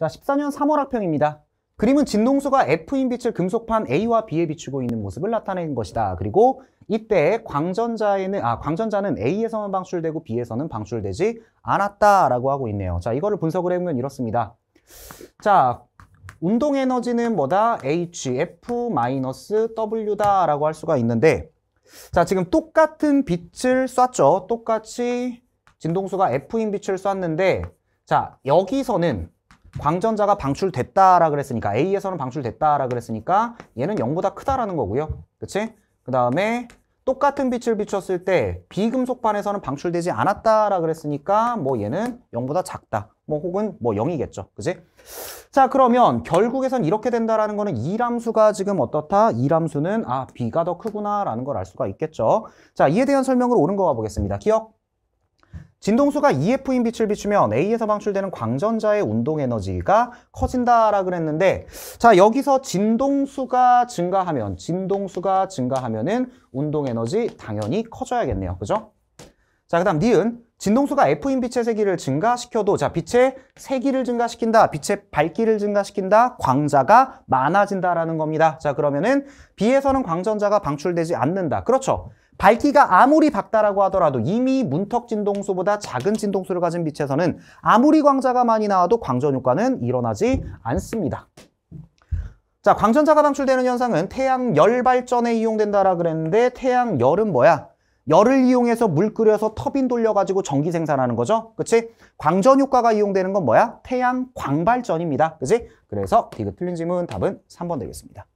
자, 14년 3월 학평입니다. 그림은 진동수가 F인 빛을 금속판 A와 B에 비추고 있는 모습을 나타낸 것이다. 그리고 이때 광전자에는 아 광전자는 A에서만 방출되고 B에서는 방출되지 않았다라고 하고 있네요. 자, 이거를 분석을 해보면 이렇습니다. 자, 운동 에너지는 뭐다? HF-W다라고 할 수가 있는데 자, 지금 똑같은 빛을 쐈죠. 똑같이 진동수가 F인 빛을 쐈는데 자, 여기서는 광전자가 방출됐다라 그랬으니까 A에서는 방출됐다라 그랬으니까 얘는 0보다 크다라는 거고요. 그치? 그 다음에 똑같은 빛을 비췄을 때 비금속반에서는 방출되지 않았다라 그랬으니까 뭐 얘는 0보다 작다. 뭐 혹은 뭐 0이겠죠. 그치자 그러면 결국에선 이렇게 된다라는 거는 이람수가 지금 어떻다? 이람수는 아 B가 더 크구나라는 걸 알 수가 있겠죠. 자 이에 대한 설명으로 오른 거 가보겠습니다. 기억! 진동수가 EF인 빛을 비추면 A에서 방출되는 광전자의 운동 에너지가 커진다라 그랬는데 자 여기서 진동수가 증가하면 진동수가 증가하면은 운동 에너지 당연히 커져야겠네요. 그죠? 자 그다음 니은 진동수가 F인 빛의 세기를 증가시켜도 자 빛의 세기를 증가시킨다. 빛의 밝기를 증가시킨다. 광자가 많아진다라는 겁니다. 자 그러면은 B에서는 광전자가 방출되지 않는다. 그렇죠. 밝기가 아무리 밝다라고 하더라도 이미 문턱 진동수보다 작은 진동수를 가진 빛에서는 아무리 광자가 많이 나와도 광전 효과는 일어나지 않습니다. 자, 광전자가 방출되는 현상은 태양 열 발전에 이용된다라 그랬는데 태양 열은 뭐야? 열을 이용해서 물 끓여서 터빈 돌려가지고 전기 생산하는 거죠. 그치? 광전 효과가 이용되는 건 뭐야? 태양 광발전입니다. 그치? 그래서 디귿 틀린 질문 답은 3번 되겠습니다.